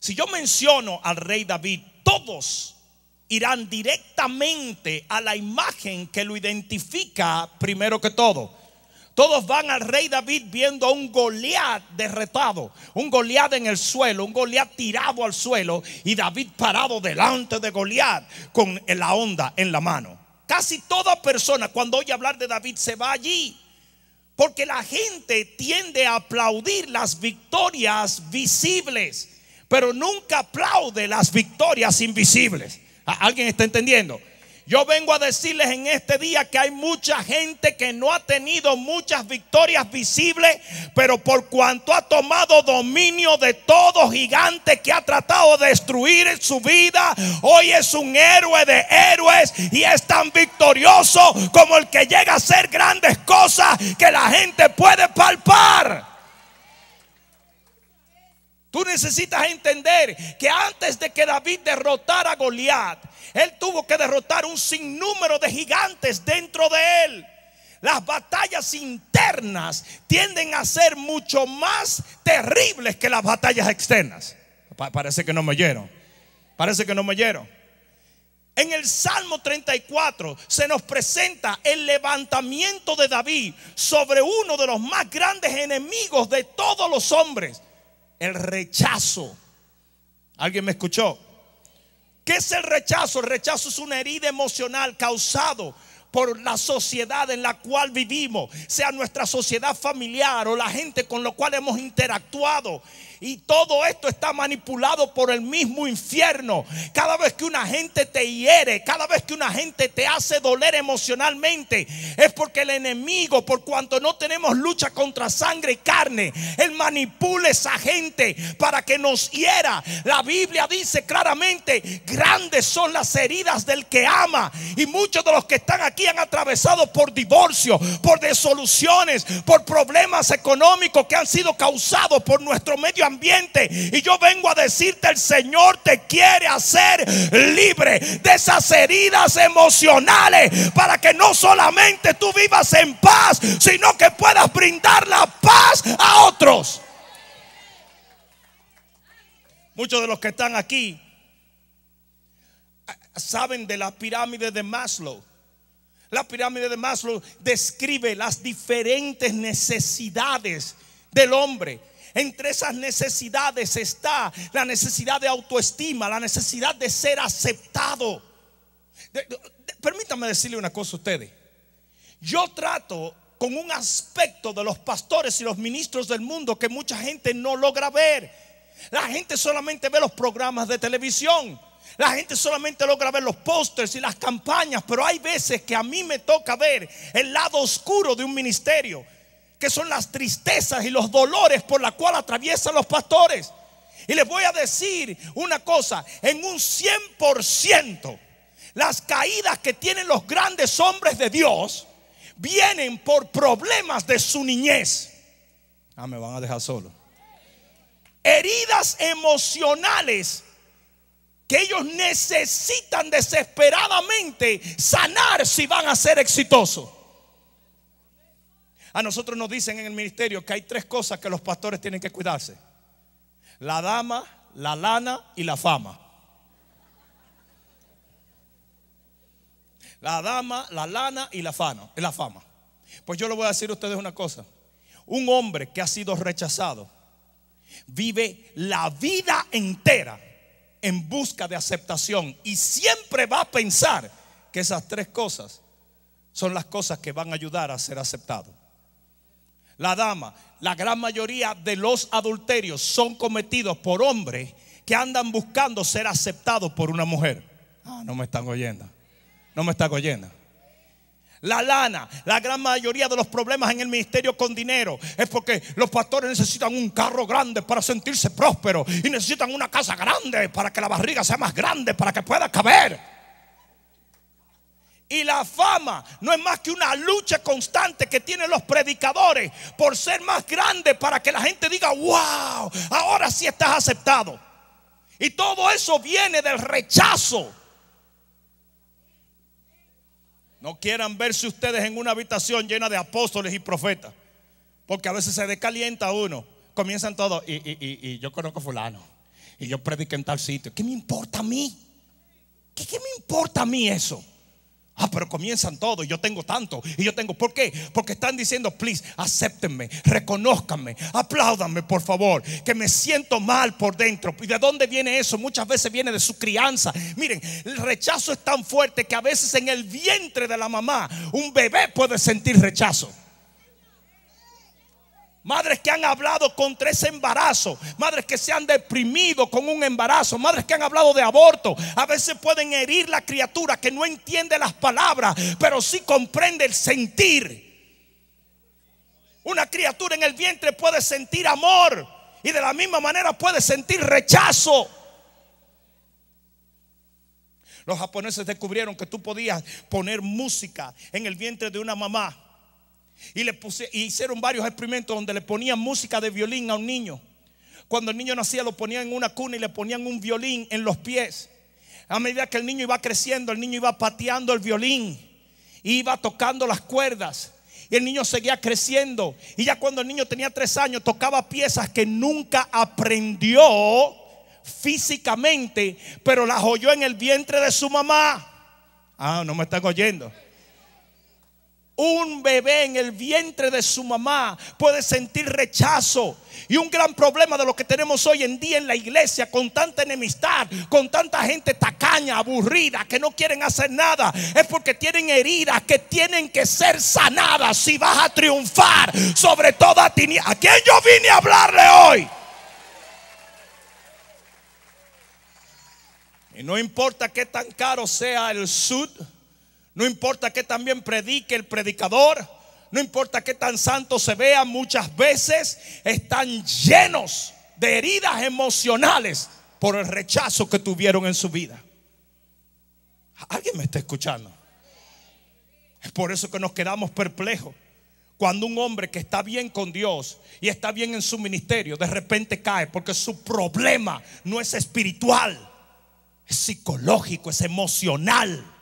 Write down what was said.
Si yo menciono al rey David, todos irán directamente a la imagen que lo identifica primero que todo. Todos van al rey David viendo a un Goliat derretado, un Goliat en el suelo, un Goliat tirado al suelo y David parado delante de Goliat con la onda en la mano. Casi toda persona cuando oye hablar de David se va allí. Porque la gente tiende a aplaudir las victorias visibles pero nunca aplaude las victorias invisibles. ¿Alguien está entendiendo? Yo vengo a decirles en este día que hay mucha gente que no ha tenido muchas victorias visibles, pero por cuanto ha tomado dominio de todo gigante que ha tratado de destruir su vida, hoy es un héroe de héroes y es tan victorioso como el que llega a hacer grandes cosas que la gente puede palpar. necesitas entender que antes de que David derrotara a Goliat, él tuvo que derrotar un sinnúmero de gigantes dentro de él. Las batallas internas tienden a ser mucho más terribles que las batallas externas. parece que no me oyeron. Parece que no me oyeron. En el Salmo 34 se nos presenta el levantamiento de David sobre uno de los más grandes enemigos de todos los hombres el rechazo. ¿Alguien me escuchó? ¿Qué es el rechazo? El rechazo es una herida emocional causado por la sociedad en la cual vivimos, sea nuestra sociedad familiar o la gente con la cual hemos interactuado. Y todo esto está manipulado por el mismo infierno. Cada vez que una gente te hiere, cada vez que una gente te hace doler emocionalmente, es porque el enemigo, por cuanto no tenemos lucha contra sangre y carne, él manipula esa gente para que nos hiera. La Biblia dice claramente, grandes son las heridas del que ama. Y muchos de los que están aquí han atravesado por divorcio, por desoluciones, por problemas económicos que han sido causados por nuestro medio ambiente. Y yo vengo a decirte, el Señor te quiere hacer libre de esas heridas emocionales para que no solamente tú vivas en paz, sino que puedas brindar la paz a otros. Muchos de los que están aquí ah, saben de la pirámide de Maslow. La pirámide de Maslow describe las diferentes necesidades del hombre entre esas necesidades está la necesidad de autoestima, la necesidad de ser aceptado. Permítanme permítame decirle una cosa a ustedes. Yo trato con un aspecto de los pastores y los ministros del mundo que mucha gente no logra ver. La gente solamente ve los programas de televisión. La gente solamente logra ver los pósters y las campañas, pero hay veces que a mí me toca ver el lado oscuro de un ministerio que son las tristezas y los dolores por la cual atraviesan los pastores. Y les voy a decir una cosa, en un 100%, las caídas que tienen los grandes hombres de Dios vienen por problemas de su niñez. Ah, me van a dejar solo. Heridas emocionales que ellos necesitan desesperadamente sanar si van a ser exitosos. A nosotros nos dicen en el ministerio que hay tres cosas que los pastores tienen que cuidarse. La dama, la lana y la fama. La dama, la lana y la fama, la fama. Pues yo le voy a decir a ustedes una cosa. Un hombre que ha sido rechazado vive la vida entera en busca de aceptación y siempre va a pensar que esas tres cosas son las cosas que van a ayudar a ser aceptado la dama, la gran mayoría de los adulterios son cometidos por hombres que andan buscando ser aceptados por una mujer. Ah, no me están oyendo. No me están oyendo. La lana, la gran mayoría de los problemas en el ministerio con dinero es porque los pastores necesitan un carro grande para sentirse próspero y necesitan una casa grande para que la barriga sea más grande, para que pueda caber. Y la fama no es más que una lucha constante que tienen los predicadores por ser más grande para que la gente diga, wow, ahora sí estás aceptado. Y todo eso viene del rechazo. No quieran verse ustedes en una habitación llena de apóstoles y profetas, porque a veces se descalienta uno. Comienzan todos, y, yo conozco fulano, y yo predico en tal sitio. ¿Qué me importa a mí? ¿Qué, qué me importa a mí eso? Ah, pero comienzan todos. Yo tengo tanto. Y yo tengo. ¿Por qué? Porque están diciendo, please, acéptenme, reconozcanme, apláudanme, por favor. Que me siento mal por dentro. ¿Y de dónde viene eso? Muchas veces viene de su crianza. Miren, el rechazo es tan fuerte que a veces en el vientre de la mamá un bebé puede sentir rechazo. Madres que han hablado contra ese embarazo. Madres que se han deprimido con un embarazo. Madres que han hablado de aborto. A veces pueden herir la criatura que no entiende las palabras, pero sí comprende el sentir. Una criatura en el vientre puede sentir amor y de la misma manera puede sentir rechazo. Los japoneses descubrieron que tú podías poner música en el vientre de una mamá y le hicieron varios experimentos donde le ponían música de violín a un niño. Cuando el niño nacía lo ponían en una cuna y le ponían un violín en los pies. A medida que el niño iba creciendo, el niño iba pateando el violín, iba tocando las cuerdas. Y el niño seguía creciendo. Y ya cuando el niño tenía tres años, tocaba piezas que nunca aprendió físicamente, pero las oyó en el vientre de su mamá. Ah, no me están oyendo. Un bebé en el vientre de su mamá puede sentir rechazo. Y un gran problema de lo que tenemos hoy en día en la iglesia, con tanta enemistad, con tanta gente tacaña, aburrida, que no quieren hacer nada, es porque tienen heridas que tienen que ser sanadas si vas a triunfar sobre toda tiniebla. ¿A quién yo vine a hablarle hoy? Y no importa qué tan caro sea el sud no importa que también predique el predicador. No importa que tan santo se vea, muchas veces están llenos de heridas emocionales por el rechazo que tuvieron en su vida. ¿Alguien me está escuchando? Es por eso que nos quedamos perplejos. Cuando un hombre que está bien con Dios y está bien en su ministerio, de repente cae porque su problema no es espiritual, es psicológico, es emocional.